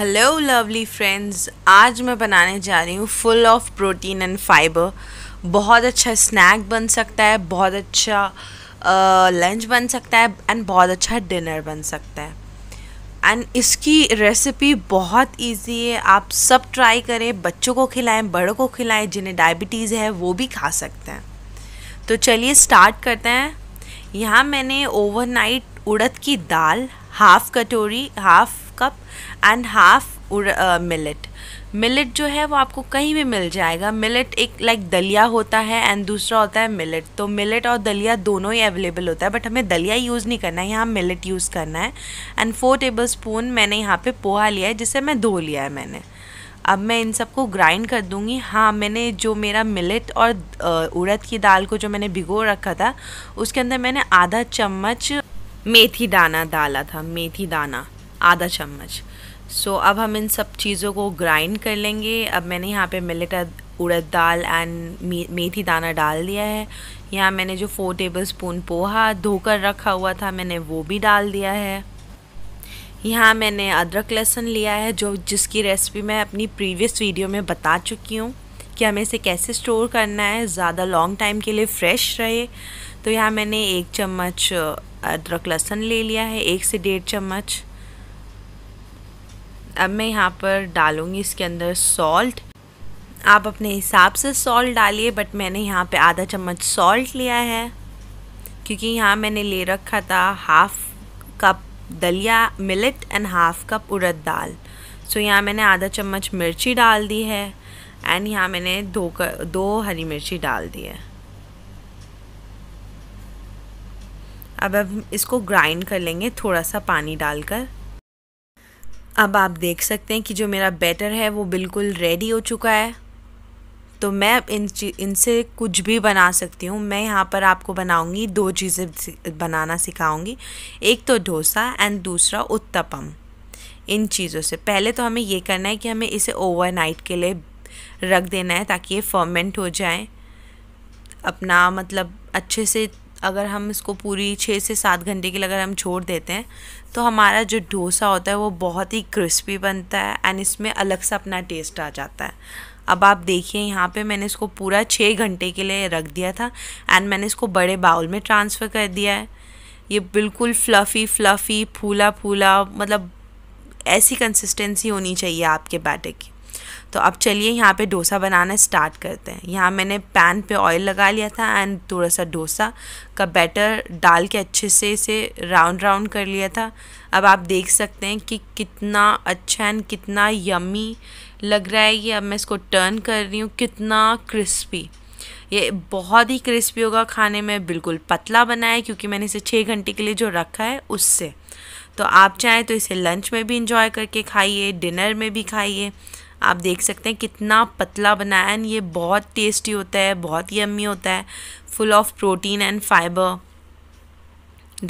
hello lovely friends आज मैं बनाने जा रही हूँ full of protein and fibre बहुत अच्छा स्नैक बन सकता है बहुत अच्छा लंच बन सकता है एंड बहुत अच्छा डिनर बन सकता है एंड इसकी रेसिपी बहुत इजी है आप सब ट्राई करें बच्चों को खिलाएं बड़ों को खिलाएं जिन्हें डायबिटीज़ है वो भी खा सकते हैं तो चलिए स्टार्ट करते हैं यहाँ मैंने ओवरनाइट उड़द की दाल हाफ़ कटोरी half cup and half millet millet जो है वो आपको कहीं भी मिल जाएगा मिलेट एक लाइक दलिया होता है एंड दूसरा होता है मिलेट तो मिलेट और दलिया दोनों ही अवेलेबल होता है बट हमें दलिया यूज़ नहीं करना है यहाँ मिलेट यूज़ करना है एंड फोर टेबल स्पून मैंने यहाँ पे पोहा लिया है जिसे मैं धो लिया है मैंने अब मैं इन सबको ग्राइंड कर दूँगी हाँ मैंने जो मेरा मिलेट और उड़द की दाल को जो मैंने भिगो रखा था उसके अंदर मैंने आधा चम्मच मेथी दाना डाला था मेथी दाना आधा चम्मच सो so, अब हम इन सब चीज़ों को ग्राइंड कर लेंगे अब मैंने यहाँ पे मिलेट उड़द दाल एंड मेथी दाना डाल दिया है यहाँ मैंने जो फोर टेबल स्पून पोहा धोकर रखा हुआ था मैंने वो भी डाल दिया है यहाँ मैंने अदरक लहसुन लिया है जो जिसकी रेसिपी मैं अपनी प्रीवियस वीडियो में बता चुकी हूँ कि हमें इसे कैसे स्टोर करना है ज़्यादा लॉन्ग टाइम के लिए फ्रेश रहे तो यहाँ मैंने एक चम्मच अदरक लहसुन ले लिया है एक से डेढ़ चम्मच अब मैं यहाँ पर डालूँगी इसके अंदर सॉल्ट आप अपने हिसाब से सॉल्ट डालिए बट मैंने यहाँ पे आधा चम्मच सॉल्ट लिया है क्योंकि यहाँ मैंने ले रखा था हाफ़ कप दलिया मिलट एंड हाफ़ कप उड़द दाल सो so, यहाँ मैंने आधा चम्मच मिर्ची डाल दी है एंड यहाँ मैंने दो कर, दो हरी मिर्ची डाल दी है अब अब इसको ग्राइंड कर लेंगे थोड़ा सा पानी डालकर अब आप देख सकते हैं कि जो मेरा बैटर है वो बिल्कुल रेडी हो चुका है तो मैं इन इनसे कुछ भी बना सकती हूँ मैं यहाँ पर आपको बनाऊँगी दो चीज़ें बनाना सिखाऊँगी एक तो डोसा एंड दूसरा उत्तपम इन चीज़ों से पहले तो हमें ये करना है कि हमें इसे ओवरनाइट के लिए रख देना है ताकि ये फर्मेंट हो जाए अपना मतलब अच्छे से अगर हम इसको पूरी छः से सात घंटे के लिए अगर हम छोड़ देते हैं तो हमारा जो डोसा होता है वो बहुत ही क्रिस्पी बनता है एंड इसमें अलग सा अपना टेस्ट आ जाता है अब आप देखिए यहाँ पे मैंने इसको पूरा छः घंटे के लिए रख दिया था एंड मैंने इसको बड़े बाउल में ट्रांसफ़र कर दिया है ये बिल्कुल फ्लफ़ी फ्लफ़ी फूला फूला मतलब ऐसी कंसिस्टेंसी होनी चाहिए आपके बैटर की तो अब चलिए यहाँ पे डोसा बनाना स्टार्ट करते हैं यहाँ मैंने पैन पे ऑयल लगा लिया था एंड थोड़ा सा डोसा का बैटर डाल के अच्छे से इसे राउंड राउंड कर लिया था अब आप देख सकते हैं कि कितना अच्छा एंड कितना यमी लग रहा है ये अब मैं इसको टर्न कर रही हूँ कितना क्रिस्पी ये बहुत ही क्रिस्पी होगा खाने में बिल्कुल पतला बना है क्योंकि मैंने इसे छः घंटे के लिए जो रखा है उससे तो आप चाहें तो इसे लंच में भी इंजॉय करके खाइए डिनर में भी खाइए आप देख सकते हैं कितना पतला बनाया है ये बहुत टेस्टी होता है बहुत ही अम्मी होता है full of protein and fibre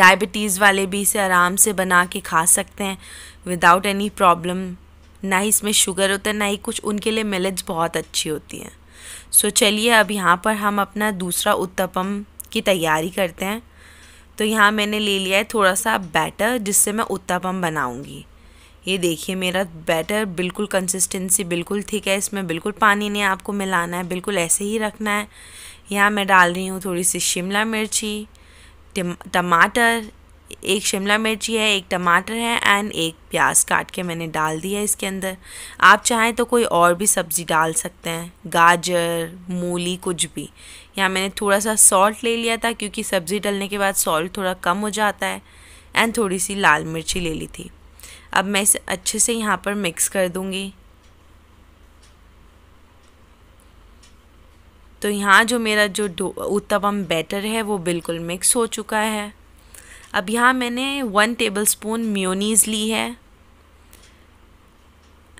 diabetes वाले भी इसे आराम से बना के खा सकते हैं विदाउट एनी प्रॉब्लम ना ही इसमें शुगर होता है ना ही कुछ उनके लिए मिलेज बहुत अच्छी होती हैं सो so, चलिए अब यहाँ पर हम अपना दूसरा उत्तपम की तैयारी करते हैं तो यहाँ मैंने ले लिया है थोड़ा सा बैटर जिससे मैं उत्तपम बनाऊँगी ये देखिए मेरा बैटर बिल्कुल कंसिस्टेंसी बिल्कुल ठीक है इसमें बिल्कुल पानी नहीं आपको मिलाना है बिल्कुल ऐसे ही रखना है यहाँ मैं डाल रही हूँ थोड़ी सी शिमला मिर्ची टमाटर एक शिमला मिर्ची है एक टमाटर है एंड एक प्याज काट के मैंने डाल दिया है इसके अंदर आप चाहें तो कोई और भी सब्ज़ी डाल सकते हैं गाजर मूली कुछ भी यहाँ मैंने थोड़ा सा सॉल्ट ले लिया था क्योंकि सब्ज़ी डालने के बाद सॉल्ट थोड़ा कम हो जाता है एंड थोड़ी सी लाल मिर्ची ले ली थी अब मैं इसे अच्छे से यहाँ पर मिक्स कर दूँगी तो यहाँ जो मेरा जो उत्तपम बैटर है वो बिल्कुल मिक्स हो चुका है अब यहाँ मैंने वन टेबल स्पून म्योनीज़ ली है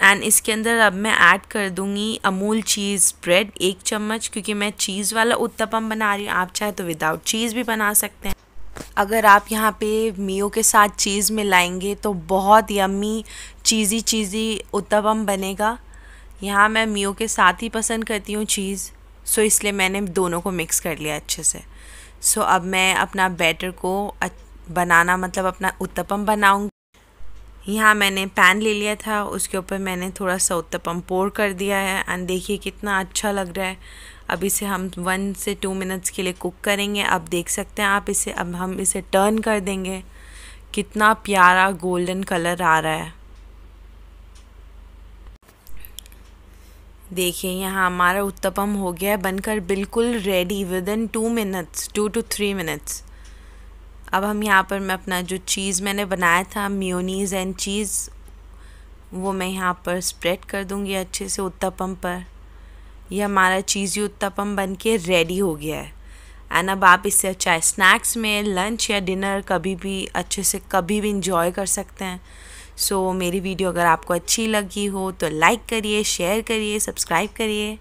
एंड इसके अंदर अब मैं ऐड कर दूँगी अमूल चीज़ ब्रेड एक चम्मच क्योंकि मैं चीज़ वाला उत्तपम बना रही हूँ आप चाहे तो विदाउट चीज़ भी बना सकते हैं अगर आप यहाँ पे मियो के साथ चीज़ मिलाएंगे तो बहुत यम्मी चीज़ी चीज़ी उत्तपम बनेगा यहाँ मैं मियो के साथ ही पसंद करती हूँ चीज़ सो इसलिए मैंने दोनों को मिक्स कर लिया अच्छे से सो अब मैं अपना बैटर को बनाना मतलब अपना उत्तपम बनाऊँगी यहाँ मैंने पैन ले लिया था उसके ऊपर मैंने थोड़ा सा उत्तपम पोर कर दिया है एंड देखिए कितना अच्छा लग रहा है अब इसे हम वन से टू मिनट्स के लिए कुक करेंगे आप देख सकते हैं आप इसे अब हम इसे टर्न कर देंगे कितना प्यारा गोल्डन कलर आ रहा है देखिए यहाँ हमारा उत्तपम हो गया है बनकर बिल्कुल ready within two minutes two two three minutes अब हम यहाँ पर मैं अपना जो चीज़ मैंने बनाया था म्योनीज़ एंड चीज़ वो मैं यहाँ पर स्प्रेड कर दूँगी अच्छे से उत्तपम पर ये हमारा चीज़ी उत्तपम बन के रेडी हो गया है एंड अब आप इसे चाहे स्नैक्स में लंच या डिनर कभी भी अच्छे से कभी भी इंजॉय कर सकते हैं सो so, मेरी वीडियो अगर आपको अच्छी लगी हो तो लाइक करिए शेयर करिए सब्सक्राइब करिए